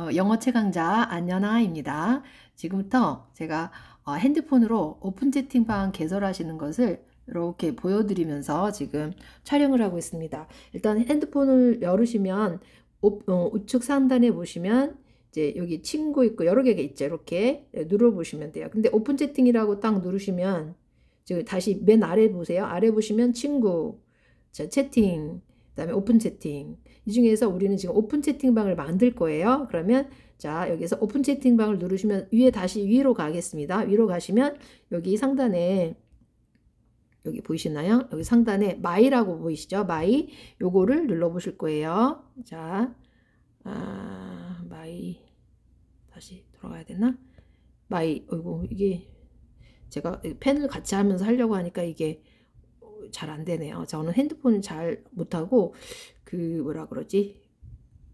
어, 영어 최강자 안연아입니다. 지금부터 제가 어, 핸드폰으로 오픈 채팅방 개설하시는 것을 이렇게 보여드리면서 지금 촬영을 하고 있습니다. 일단 핸드폰을 열으시면 오, 어, 우측 상단에 보시면 이제 여기 친구 있고 여러 개가 있죠. 이렇게 눌러보시면 돼요. 근데 오픈 채팅이라고 딱 누르시면 지금 다시 맨 아래 보세요. 아래 보시면 친구, 자, 채팅, 다음에 오픈 채팅. 이 중에서 우리는 지금 오픈 채팅방을 만들 거예요. 그러면 자, 여기서 오픈 채팅방을 누르시면 위에 다시 위로 가겠습니다. 위로 가시면 여기 상단에 여기 보이시나요? 여기 상단에 마이라고 보이시죠? 마이 요거를 눌러 보실 거예요. 자. 아, 마이 다시 돌아가야 되나? 마이 어이고 이게 제가 펜을 같이 하면서 하려고 하니까 이게 잘안 되네요. 저는 핸드폰 잘 못하고 그 뭐라 그러지?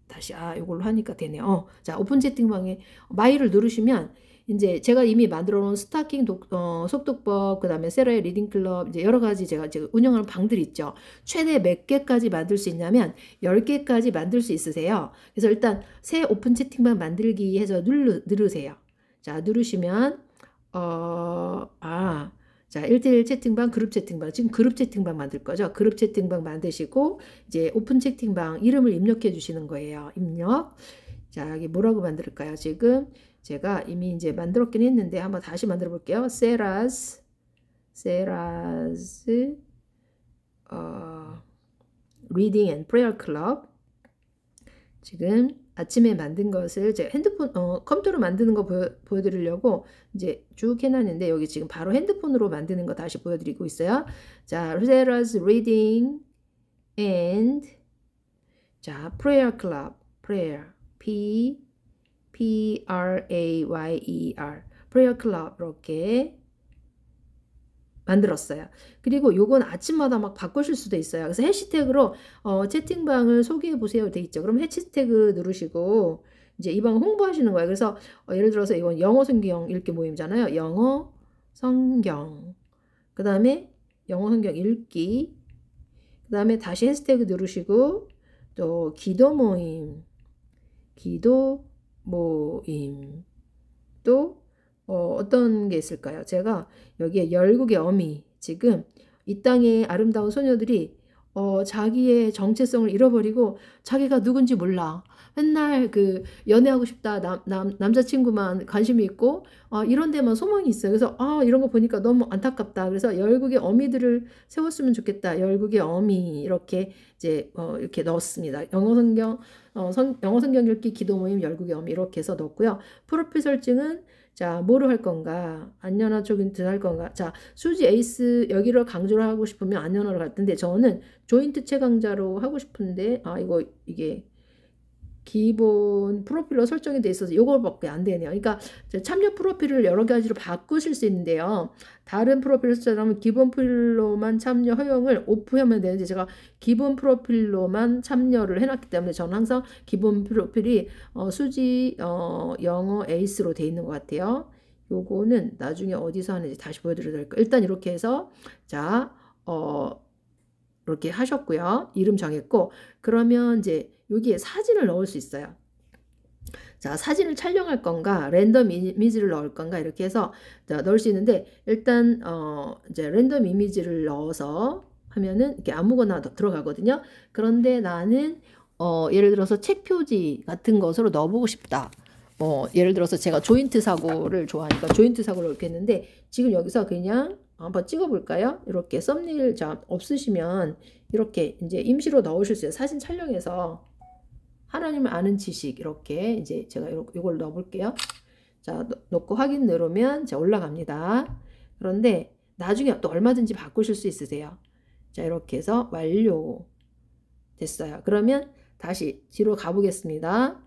다시 아 이걸로 하니까 되네요. 어, 자 오픈 채팅방에 마이를 누르시면 이제 제가 이미 만들어 놓은 스타킹 독, 어, 속독법 그다음에 세라의 리딩 클럽 이제 여러 가지 제가 지금 운영하는 방들 있죠. 최대 몇 개까지 만들 수 있냐면 10개까지 만들 수 있으세요. 그래서 일단 새 오픈 채팅방 만들기 해서 누르, 누르세요. 자 누르시면 어아 자, 1대1 채팅방, 그룹 채팅방. 지금 그룹 채팅방 만들 거죠. 그룹 채팅방 만드시고 이제 오픈 채팅방 이름을 입력해 주시는 거예요. 입력. 자, 여기 뭐라고 만들까요? 지금 제가 이미 이제 만들었긴 했는데 한번 다시 만들어 볼게요. 세라스 세라스 어, reading prayer and club. 지금 아침에 만든 것을 이제 핸드폰 어, 컴퓨터로 만드는 거 보여, 보여드리려고 이제 쭉 해놨는데 여기 지금 바로 핸드폰으로 만드는 거 다시 보여드리고 있어요. 자, s a r a s reading and 자, prayer club, prayer, p p r a y e r, prayer club 이렇게 만들었어요. 그리고 요건 아침마다 막 바꾸실 수도 있어요. 그래서 해시태그로 어, 채팅방을 소개해 보세요 돼 있죠. 그럼 해시태그 누르시고 이제 이방 홍보하시는 거예요. 그래서 어, 예를 들어서 이건 영어 성경 읽기 모임이잖아요. 영어 성경 그 다음에 영어 성경 읽기 그 다음에 다시 해시태그 누르시고 또 기도 모임 기도 모임 또 어, 어떤 게 있을까요? 제가 여기에 열국의 어미 지금 이 땅의 아름다운 소녀들이 어, 자기의 정체성을 잃어버리고 자기가 누군지 몰라. 맨날 그 연애하고 싶다 남, 남, 남자친구만 관심이 있고 아, 이런 데만 소망이 있어요. 그래서 아, 이런 거 보니까 너무 안타깝다. 그래서 열국의 어미들을 세웠으면 좋겠다. 열국의 어미 이렇게 이제 어, 이렇게 넣었습니다. 영어 성경 어, 성, 영어 성경 읽기 기도 모임 열국의 어미 이렇게 해서 넣었고요. 프로필 설정은 자, 뭐로 할 건가? 안연어 조인트 할 건가? 자, 수지 에이스 여기를 강조를 하고 싶으면 안연어로 갈 텐데 저는 조인트 최강자로 하고 싶은데 아 이거 이게 기본 프로필로 설정이 돼 있어서 이거밖에 안 되네요. 그러니까 참여 프로필을 여러 가지로 바꾸실 수 있는데요. 다른 프로필을 쓰자하면 기본 프로필로만 참여 허용을 오프하면 되는데 제가 기본 프로필로만 참여를 해놨기 때문에 저는 항상 기본 프로필이 어, 수지 어, 영어 에이스로 돼 있는 것 같아요. 요거는 나중에 어디서 하는지 다시 보여드려야 될까 요 일단 이렇게 해서 자 어, 이렇게 하셨고요. 이름 정했고 그러면 이제 여기에 사진을 넣을 수 있어요. 자, 사진을 촬영할 건가, 랜덤 이미지를 넣을 건가, 이렇게 해서 자, 넣을 수 있는데, 일단, 어, 이제 랜덤 이미지를 넣어서 하면은 이렇게 아무거나 들어가거든요. 그런데 나는, 어, 예를 들어서 책 표지 같은 것으로 넣어보고 싶다. 뭐, 예를 들어서 제가 조인트 사고를 좋아하니까 조인트 사고를 넣겠는데, 지금 여기서 그냥 한번 찍어볼까요? 이렇게 썸네일 없으시면 이렇게 이제 임시로 넣으실 수 있어요. 사진 촬영해서. 하나님을 아는 지식 이렇게 이제 제가 이걸 넣어볼게요. 자 넣고 확인 누르면 자 올라갑니다. 그런데 나중에 또 얼마든지 바꾸실 수 있으세요. 자 이렇게 해서 완료 됐어요. 그러면 다시 뒤로 가보겠습니다.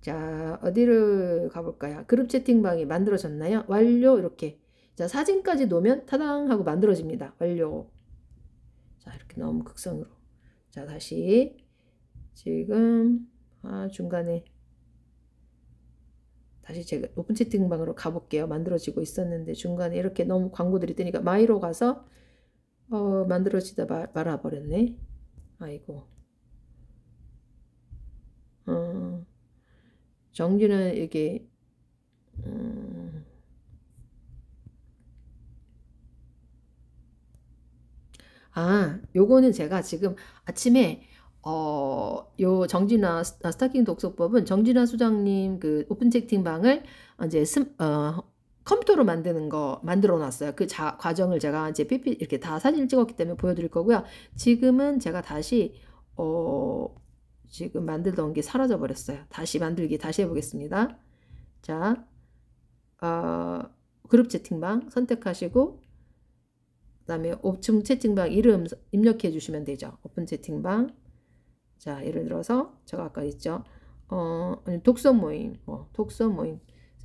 자 어디를 가볼까요? 그룹 채팅방이 만들어졌나요? 완료 이렇게 자 사진까지 놓으면 타당하고 만들어집니다. 완료 자 이렇게 너무 극성으로 자 다시 지금 아 중간에 다시 제가 오픈 채팅방으로 가볼게요. 만들어지고 있었는데 중간에 이렇게 너무 광고들이 뜨니까 마이로 가서 어, 만들어지다 말, 말아버렸네. 아이고. 어, 정준은 이게 음, 어, 아, 요거는 제가 지금 아침에 어, 요 정진아 스타킹 독서법은 정진아 소장님 그 오픈 채팅방을 이제 스, 어, 컴퓨터로 만드는 거 만들어 놨어요. 그 자, 과정을 제가 이제 삐삐 이렇게 다 사진을 찍었기 때문에 보여드릴 거고요. 지금은 제가 다시 어, 지금 만들던 게 사라져 버렸어요. 다시 만들기 다시 해보겠습니다. 자, 어, 그룹 채팅방 선택하시고 그 다음에 오층 채팅방 이름 입력해 주시면 되죠. 오픈 채팅방 자, 예를 들어서 제가 아까 있죠. 어, 독서 모임, 뭐 독서 모임,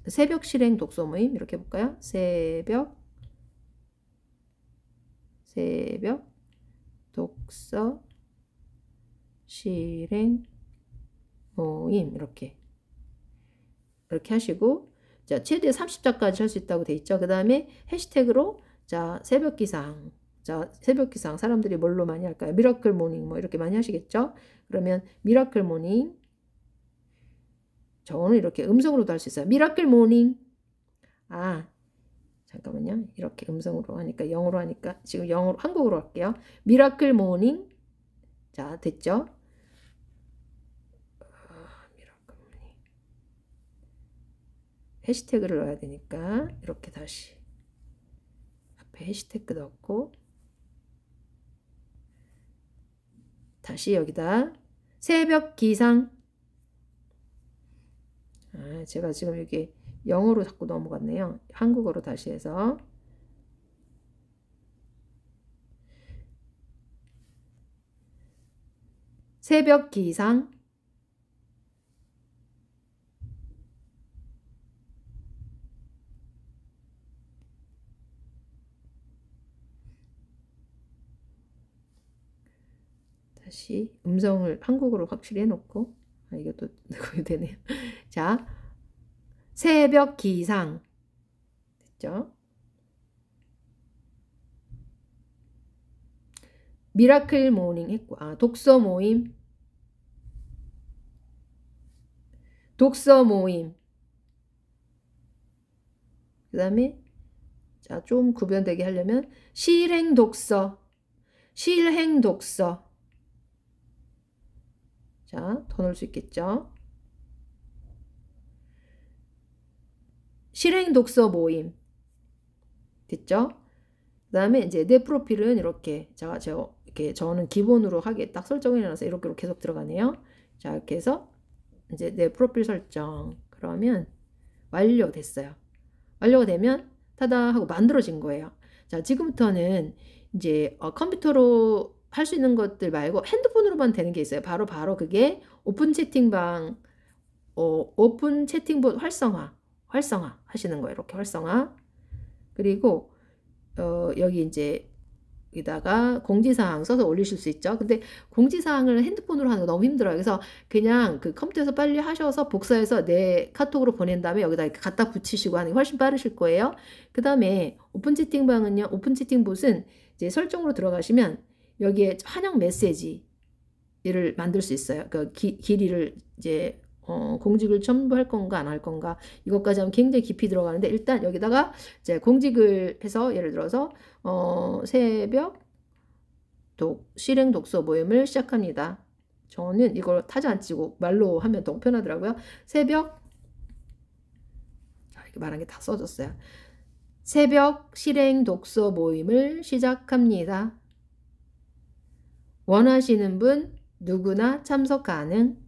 새벽 실행 독서 모임 이렇게 볼까요? 새벽 새벽 독서 실행 모임 이렇게 이렇게 하시고 자 최대 30자까지 할 수 있다고 돼 있죠. 그 다음에 해시태그로 자 새벽 기상 자, 새벽 기상 사람들이 뭘로 많이 할까요? 미라클 모닝 뭐 이렇게 많이 하시겠죠? 그러면 미라클 모닝 저는 이렇게 음성으로도 할 수 있어요. 미라클 모닝 아 잠깐만요. 이렇게 음성으로 하니까 영어로 하니까 지금 영어로 한국어로 할게요. 미라클 모닝 자 됐죠? 미라클 모닝 해시태그를 넣어야 되니까 이렇게 다시 앞에 해시태그 넣고 다시 여기다 새벽 기상 아, 제가 지금 여기 영어로 자꾸 넘어갔네요. 한국어로 다시 해서 새벽 기상 다시 음성을 한국어로 확실히 해놓고 아, 이것도 넣어야 되네요. 자, 새벽 기상 됐죠? 미라클 모닝 했고 아 독서 모임 독서 모임 그 다음에 자좀 구별되게 하려면 실행 독서 실행 독서 자, 더 넣을 수 있겠죠? 실행 독서 모임. 됐죠? 그 다음에 이제 내 프로필은 이렇게 제가 저 이렇게 저는 기본으로 하게 딱 설정해놔서 이렇 이렇게 계속 들어가네요. 자 이렇게 해서 이제 내 프로필 설정 그러면 완료됐어요. 완료가 되면 타다 하고 만들어진 거예요. 자 지금부터는 이제 어, 컴퓨터로 할수 있는 것들 말고 핸드폰으로만 되는 게 있어요. 바로 바로 그게 오픈 채팅방, 어, 오픈 채팅봇 활성화, 활성화 하시는 거예요. 이렇게 활성화. 그리고 어, 여기 이제 여기다가 공지사항 써서 올리실 수 있죠. 근데 공지사항을 핸드폰으로 하는 거 너무 힘들어요. 그래서 그냥 그 컴퓨터에서 빨리 하셔서 복사해서 내 카톡으로 보낸 다음에 여기다 갖다 붙이시고 하는 게 훨씬 빠르실 거예요. 그 다음에 오픈 채팅방은요. 오픈 채팅봇은 이제 설정으로 들어가시면 여기에 환영 메시지를 만들 수 있어요. 그 기, 길이를 이제 어, 공직을 전부할 건가 안 할 건가 이것까지 하면 굉장히 깊이 들어가는데 일단 여기다가 이제 공직을 해서 예를 들어서 어, 새벽 독, 실행 독서 모임을 시작합니다. 저는 이걸 타자 안 치고 말로 하면 더 편하더라고요. 새벽 아, 이렇게 말한 게 다 써졌어요. 새벽 실행 독서 모임을 시작합니다. 원하시는 분 누구나 참석 가능.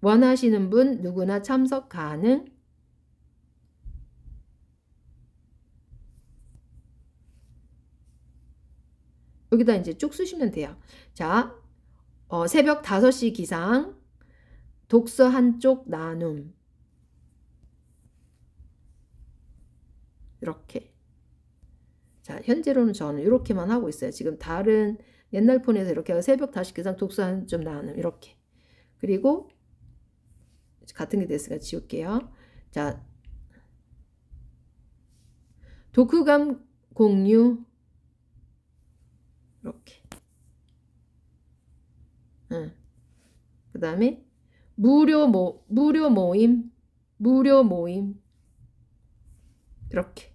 원하시는 분 누구나 참석 가능. 여기다 이제 쭉 쓰시면 돼요. 자, 어, 새벽 5시 기상, 독서 한쪽 나눔. 이렇게. 자, 현재로는 저는 이렇게만 하고 있어요. 지금 다른 옛날 폰에서 이렇게 새벽 5시 기상 독서 한좀 나눔 이렇게. 그리고 같은 게 됐으니까 지울게요. 자, 독후감 공유 이렇게. 응. 그 다음에 무료 모 무료 모임 무료 모임 이렇게.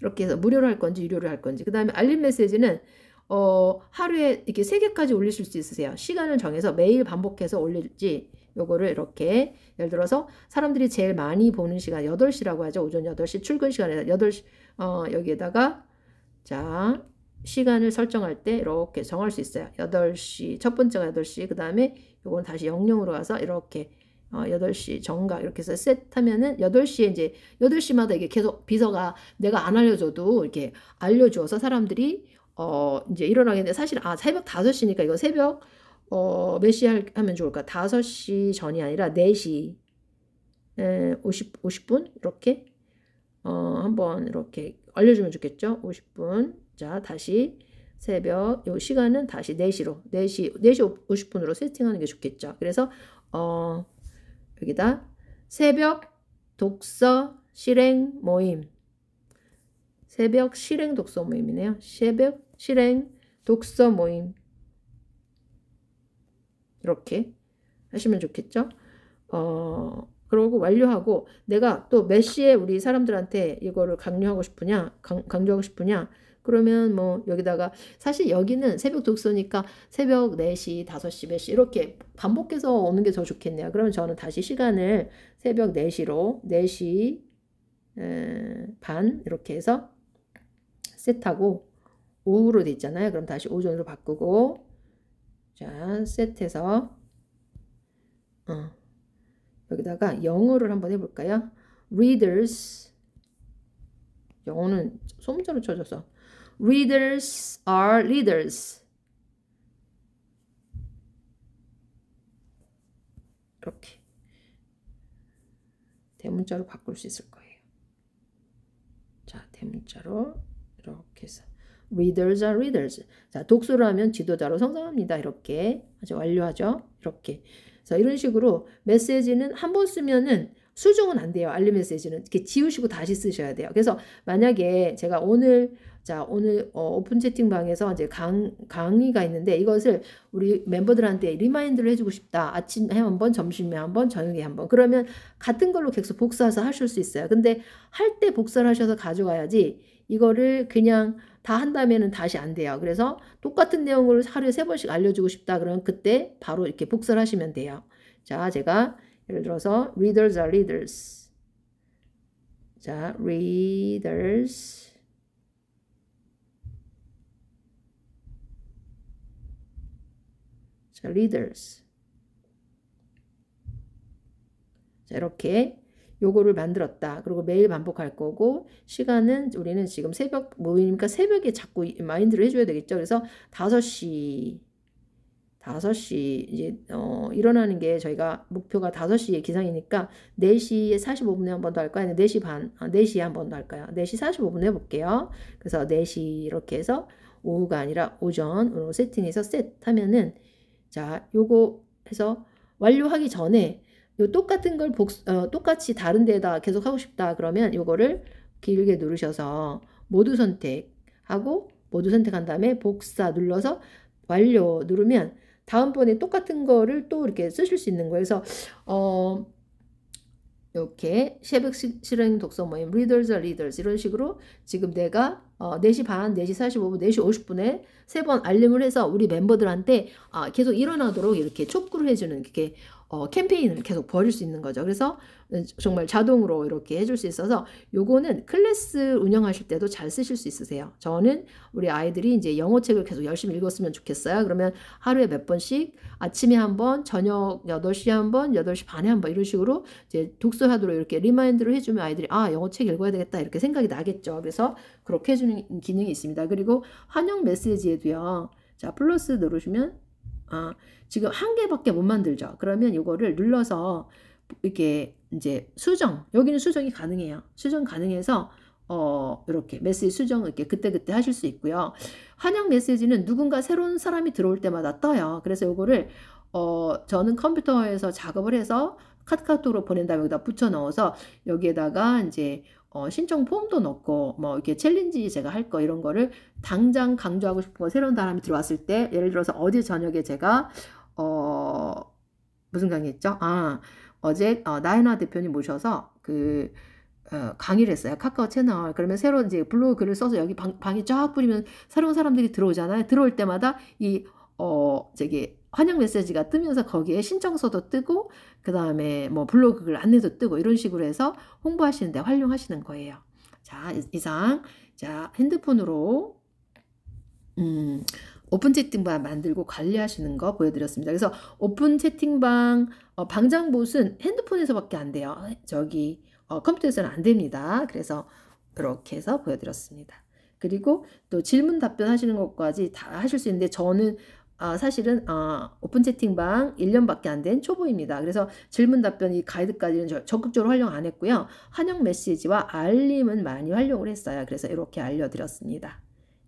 이렇게 해서 무료로 할 건지 유료로 할 건지 그 다음에 알림 메시지는 어, 하루에 이렇게 세 개까지 올리실 수 있으세요. 시간을 정해서 매일 반복해서 올릴지 요거를 이렇게 예를 들어서 사람들이 제일 많이 보는 시간 8시라고 하죠. 오전 8시 출근 시간에 8시 어, 여기에다가 자 시간을 설정할 때 이렇게 정할 수 있어요. 8시 첫 번째가 8시 그 다음에 요건 다시 영영으로 와서 이렇게 어, 8시 정각 이렇게 해서 셋하면은 8시에 이제 8시마다 이게 계속 비서가 내가 안 알려줘도 이렇게 알려줘서 사람들이 어 이제 일어나겠는데 사실 아 새벽 5시니까 이거 새벽 어 몇시에 하면 좋을까? 5시 전이 아니라 4시 에, 50 50분 이렇게 어 한번 이렇게 알려주면 좋겠죠? 50분 자 다시 새벽 요 시간은 다시 4시로 4시 4시 50분으로 세팅하는 게 좋겠죠. 그래서 어 여기다 새벽 독서 실행 모임 새벽 실행 독서 모임이네요. 새벽 실행 독서 모임 이렇게 하시면 좋겠죠. 어, 그러고 완료하고 내가 또 몇 시에 우리 사람들한테 이거를 강요하고 싶으냐 강, 강조하고 싶으냐 그러면 뭐 여기다가 사실 여기는 새벽 독서니까 새벽 4시, 5시, 몇 시 이렇게 반복해서 오는 게 더 좋겠네요. 그러면 저는 다시 시간을 새벽 4시로 4시 반 이렇게 해서 세트하고 오후로 됐잖아요 그럼 다시 오전으로 바꾸고 자 세트해서 어, 여기다가 영어를 한번 해볼까요? readers 영어는 소문자로 쳐져서 readers are leaders. 이렇게 대문자로 바꿀 수 있을 거예요. 자, 대문자로 이렇게 해서 readers are readers. 자, 독서를 하면 지도자로 성장합니다. 이렇게 아주 완료하죠. 이렇게. 자, 이런 식으로 메시지는 한 번 쓰면은 수정은 안 돼요. 알림 메시지는 이렇게 지우시고 다시 쓰셔야 돼요. 그래서 만약에 제가 오늘 자, 오늘 어, 오픈 채팅방에서 이제 강, 강의가 있는데 이것을 우리 멤버들한테 리마인드를 해주고 싶다. 아침에 한 번, 점심에 한 번, 저녁에 한 번. 그러면 같은 걸로 계속 복사해서 하실 수 있어요. 근데 할 때 복사를 하셔서 가져가야지 이거를 그냥 다 한다면은 다시 안 돼요. 그래서 똑같은 내용을 하루에 세 번씩 알려주고 싶다. 그러면 그때 바로 이렇게 복사를 하시면 돼요. 자, 제가 예를 들어서 readers are leaders. 자, readers. 자, leaders. 자, 이렇게 요거를 만들었다. 그리고 매일 반복할 거고 시간은 우리는 지금 새벽 모임이니까 새벽에 자꾸 마인드를 해줘야 되겠죠. 그래서 5시 5시 이제 어, 일어나는 게 저희가 목표가 5시에 기상이니까 4시에 45분에 한 번 더 할까요? 아니 4시 반, 4시에 아, 한번 더 할까요? 4시 45분에 해볼게요. 그래서 4시 이렇게 해서 오후가 아니라 오전 으로 세팅해서 셋 하면은 자, 요거 해서 완료하기 전에 요 똑같은 걸 복, 어, 똑같이 다른 데다 계속 하고 싶다 그러면 요거를 길게 누르셔서 모두 선택하고 모두 선택한 다음에 복사 눌러서 완료 누르면 다음번에 똑같은 거를 또 이렇게 쓰실 수 있는 거예요. 그래서 어, 이렇게 새벽 실행 독서 모임 Readers are Leaders 이런 식으로 지금 내가 어, 4시 반, 4시 45분, 4시 50분에 세 번 알림을 해서 우리 멤버들한테 아, 계속 일어나도록 이렇게 촉구를 해주는 이게 어, 캠페인을 계속 벌일 수 있는 거죠. 그래서 음, 정말 자동으로 이렇게 해줄 수 있어서 요거는 클래스 운영하실 때도 잘 쓰실 수 있으세요. 저는 우리 아이들이 이제 영어책을 계속 열심히 읽었으면 좋겠어요. 그러면 하루에 몇 번씩 아침에 한 번, 저녁 8시에 한 번, 8시 반에 한 번 이런 식으로 이제 독서하도록 이렇게 리마인드를 해주면 아이들이 아, 영어책 읽어야 되겠다 이렇게 생각이 나겠죠. 그래서 그렇게 해주는 기능이 있습니다. 그리고 환영 메시지에도요. 자, 플러스 누르시면 아, 지금 한 개밖에 못 만들죠. 그러면 이거를 눌러서 이렇게 이제 수정 여기는 수정이 가능해요. 수정 가능해서 어, 이렇게 메시지 수정을 이렇게 그때그때 하실 수 있고요. 환영 메시지는 누군가 새로운 사람이 들어올 때마다 떠요. 그래서 이거를 어, 저는 컴퓨터에서 작업을 해서 카카오톡으로 보낸 다음에 여기다 붙여 넣어서 여기에다가 이제 어, 신청 폼도 넣고 뭐 이렇게 챌린지 제가 할 거 이런 거를 당장 강조하고 싶은 거 새로운 사람이 들어왔을 때 예를 들어서 어제 저녁에 제가 어 무슨 강의했죠? 아 어제 어, 나연아 대표님 모셔서 그 어, 강의를 했어요. 카카오 채널. 그러면 새로 이제 블로그 글을 써서 여기 방, 방에 쫙 뿌리면 새로운 사람들이 들어오잖아요. 들어올 때마다 이, 어, 저기, 환영 메시지가 뜨면서 거기에 신청서도 뜨고 그 다음에 뭐 블로그 글 안내도 뜨고 이런 식으로 해서 홍보하시는데 활용하시는 거예요. 자 이상 자 핸드폰으로 음, 오픈 채팅방 만들고 관리하시는 거 보여드렸습니다. 그래서 오픈 채팅방 어, 방장봇은 핸드폰에서밖에 안 돼요. 저기 어, 컴퓨터에서는 안 됩니다. 그래서 이렇게 해서 보여드렸습니다. 그리고 또 질문 답변 하시는 것까지 다 하실 수 있는데 저는 어, 사실은 어, 오픈 채팅방 1년밖에 안 된 초보입니다. 그래서 질문 답변 이 가이드까지는 저, 적극적으로 활용 안 했고요. 환영 메시지와 알림은 많이 활용을 했어요. 그래서 이렇게 알려드렸습니다.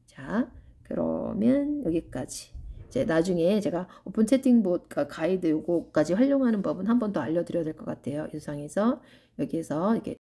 자, 그러면 여기까지. 이제 나중에 제가 오픈 채팅봇 그 가이드 요거까지 활용하는 법은 한 번 더 알려드려야 될 것 같아요. 유상에서 여기에서 이렇게